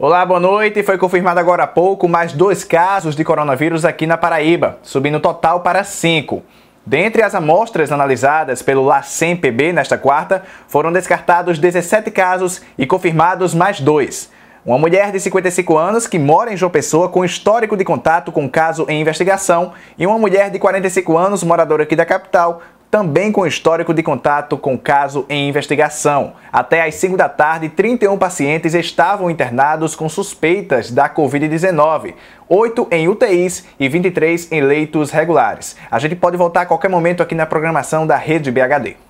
Olá, boa noite. Foi confirmado agora há pouco mais dois casos de coronavírus aqui na Paraíba, subindo o total para cinco. Dentre as amostras analisadas pelo LACEN-PB nesta quarta, foram descartados 17 casos e confirmados mais dois. Uma mulher de 55 anos que mora em João Pessoa com histórico de contato com caso em investigação e uma mulher de 45 anos, moradora aqui da capital, também com histórico de contato com caso em investigação. Até às 5 da tarde, 31 pacientes estavam internados com suspeitas da Covid-19, 8 em UTIs e 23 em leitos regulares. A gente pode voltar a qualquer momento aqui na programação da Rede BHD.